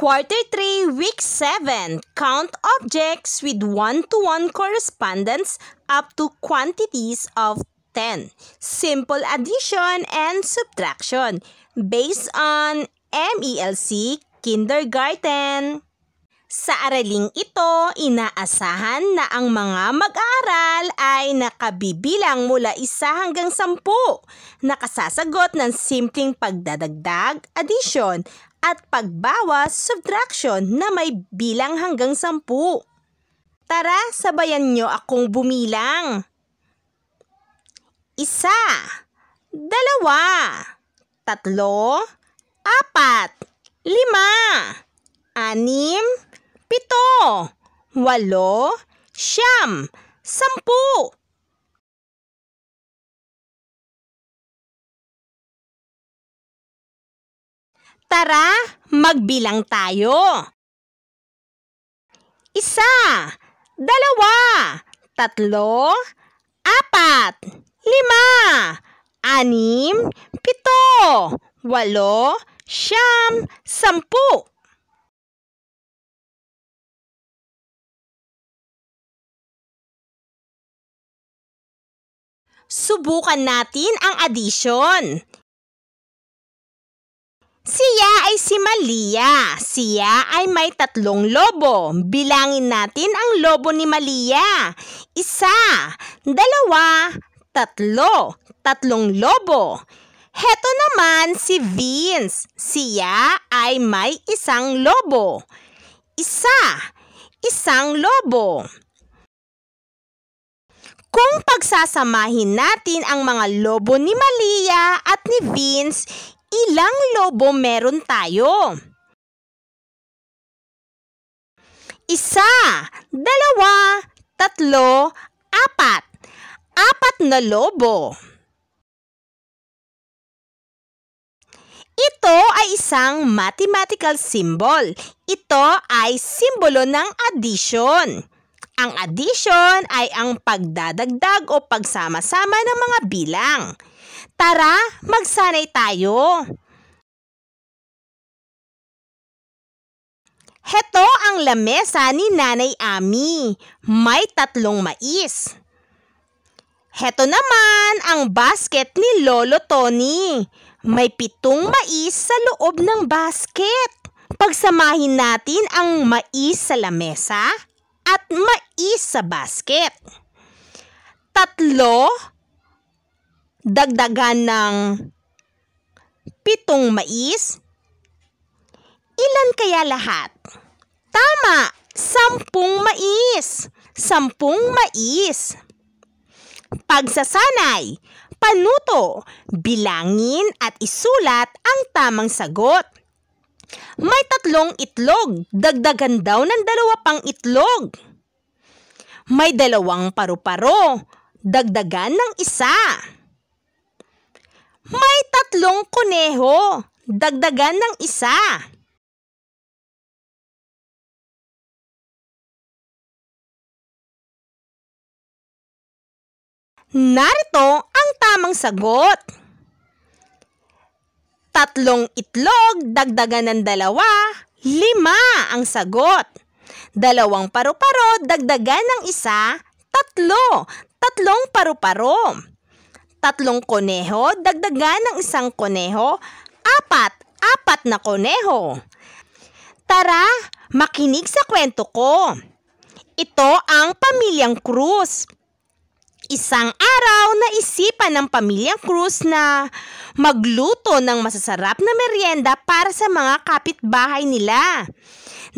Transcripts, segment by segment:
Quarter 3, Week 7. Count objects with one-to-one -one correspondence up to quantities of 10. Simple addition and subtraction based on MELC Kindergarten. Sa araling ito, inaasahan na ang mga mag-aaral ay nakabibilang mula isa hanggang sampu, nakasasagot ng simpleng pagdadagdag, addition, at pagbawas subtraction na may bilang hanggang sampu. Tara, sabayan nyo akong bumilang. Isa, dalawa, tatlo, apat, lima, anim, pito, walo, siyam, sampu. Tara, magbilang tayo. Isa, dalawa, tatlo, apat, lima, anim, pito, walo, siyam, sampu. Subukan natin ang addition. Siya ay si Malia. Siya ay may tatlong lobo. Bilangin natin ang lobo ni Malia. Isa, dalawa, tatlo. Tatlong lobo. Heto naman si Vince. Siya ay may isang lobo. Isa, isang lobo. Kung pagsasamahin natin ang mga lobo ni Malia at ni Vince, ilang lobo meron tayo? Isa, dalawa, tatlo, apat. Apat na lobo. Ito ay isang mathematical symbol. Ito ay simbolo ng addition. Ang addition ay ang pagdadagdag o pagsama-sama ng mga bilang. Tara, magsanay tayo. Heto ang lamesa ni Nanay Ami. May tatlong mais. Heto naman ang basket ni Lolo Tony. May pitong mais sa loob ng basket. Pagsamahin natin ang mais sa lamesa at mais sa basket. Tatlo dagdagan ng pitong mais? Ilan kaya lahat? Tama! Sampung mais! Sampung mais! Pagsasanay, panuto, bilangin at isulat ang tamang sagot. May tatlong itlog, dagdagan daw ng dalawa pang itlog. May dalawang paru-paro, dagdagan ng isa. May tatlong kuneho. Dagdagan ng isa. Narito ang tamang sagot. Tatlong itlog, dagdagan ng dalawa, lima ang sagot. Dalawang paru-paro, dagdagan ng isa, tatlo. Tatlong paru-paro tatlong koneho, dagdagan ng isang koneho, apat, apat na koneho. Tara, makinig sa kwento ko. Ito ang pamilyang Cruz. Isang araw na isipan ng pamilyang Cruz na magluto ng masasarap na merienda para sa mga kapitbahay nila.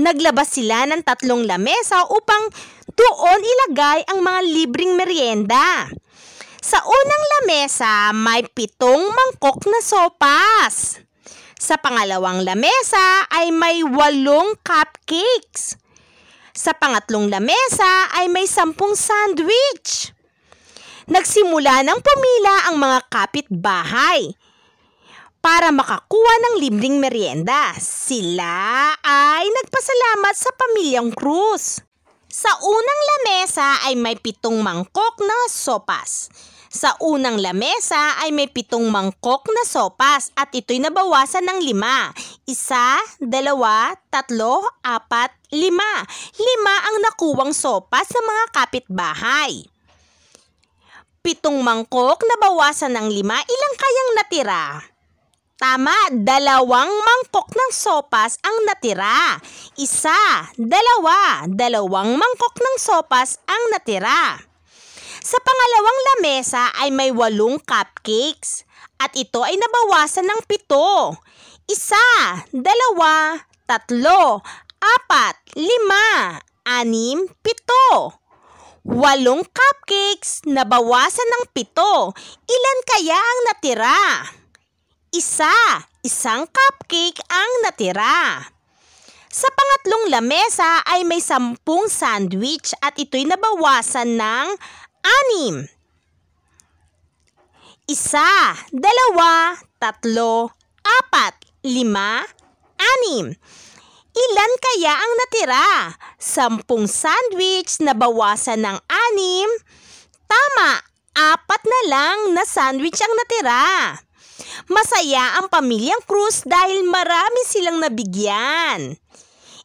Naglabas sila ng tatlong lamesa upang doon ilagay ang mga libreng merienda. Sa unang lamesa, may pitong mangkok na sopas. Sa pangalawang lamesa ay may walong cupcakes. Sa pangatlong lamesa ay may sampung sandwich. Nagsimula ng pumila ang mga kapitbahay para makakuha ng libreng merienda. Sila ay nagpasalamat sa pamilyang Cruz. Sa unang lamesa ay may pitong mangkok na sopas. Sa unang lamesa ay may pitong mangkok na sopas at ito'y nabawasan ng lima. Isa, dalawa, tatlo, apat, lima. Lima ang nakuwang sopas sa mga kapitbahay. Pitong mangkok na nabawasan ng lima, ilang kayang natira? Tama, dalawang mangkok ng sopas ang natira. Isa, dalawa, dalawang mangkok ng sopas ang natira. Sa pangalawang lamesa ay may walong cupcakes at ito ay nabawasan ng pito. Isa, dalawa, tatlo, apat, lima, anim, pito. Walong cupcakes, nabawasan ng pito. Ilan kaya ang natira? Isa, isang cupcake ang natira. Sa pangatlong lamesa ay may sampung sandwich at ito'y nabawasan ng anim. Isa, dalawa, tatlo, apat, lima, anim. Ilan kaya ang natira? Sampung sandwich na bawasan ng anim? Tama, apat na lang na sandwich ang natira. Masaya ang pamilyang Cruz dahil marami silang nabigyan.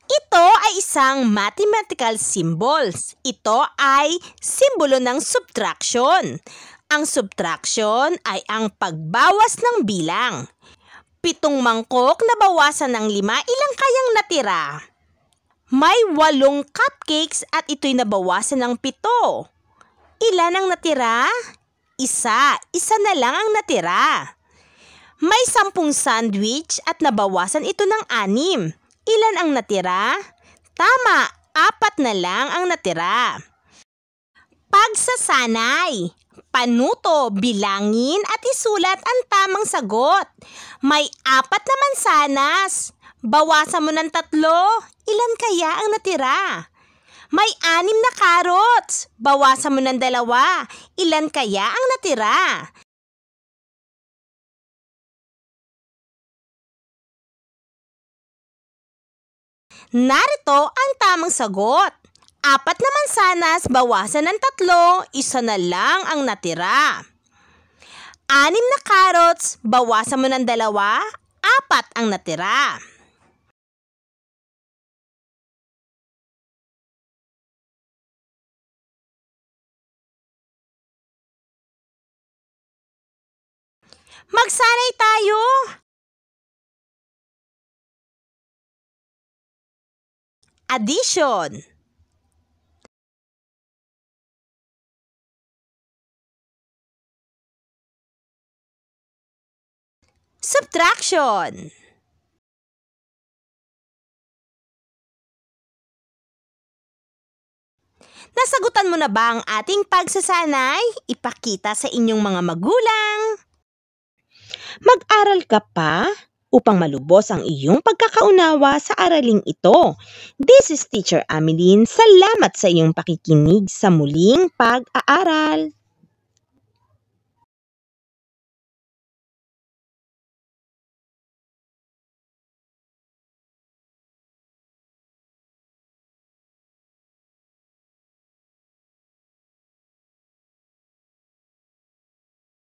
Ito ay isang mathematical symbols. Ito ay simbolo ng subtraction. Ang subtraction ay ang pagbawas ng bilang. Pitong mangkok na bawasan ng lima, ilang kayang natira? May walong cupcakes at ito'y nabawasan ng pito. Ilan ang natira? Isa, isa na lang ang natira. May sampung sandwich at nabawasan ito ng anim. Ilan ang natira? Tama, apat na lang ang natira. Pagsasanay. Panuto, bilangin at isulat ang tamang sagot. May apat na mansanas. Bawasan mo ng tatlo. Ilan kaya ang natira? May anim na carrots. Bawasan mo ng dalawa. Ilan kaya ang natira? Narito ang tamang sagot. Apat na mansanas bawasan ng tatlo, isa na lang ang natira. Anim na carrots, bawasan mo ng dalawa, apat ang natira. Magsanay tayo! Addition Subtraction Nasagutan mo na ba ang ating pagsasanay? Ipakita sa inyong mga magulang. Mag-aral ka pa? upang malubos ang iyong pagkakaunawa sa araling ito. This is Teacher Ameline. Salamat sa iyong pakikinig sa muling pag-aaral.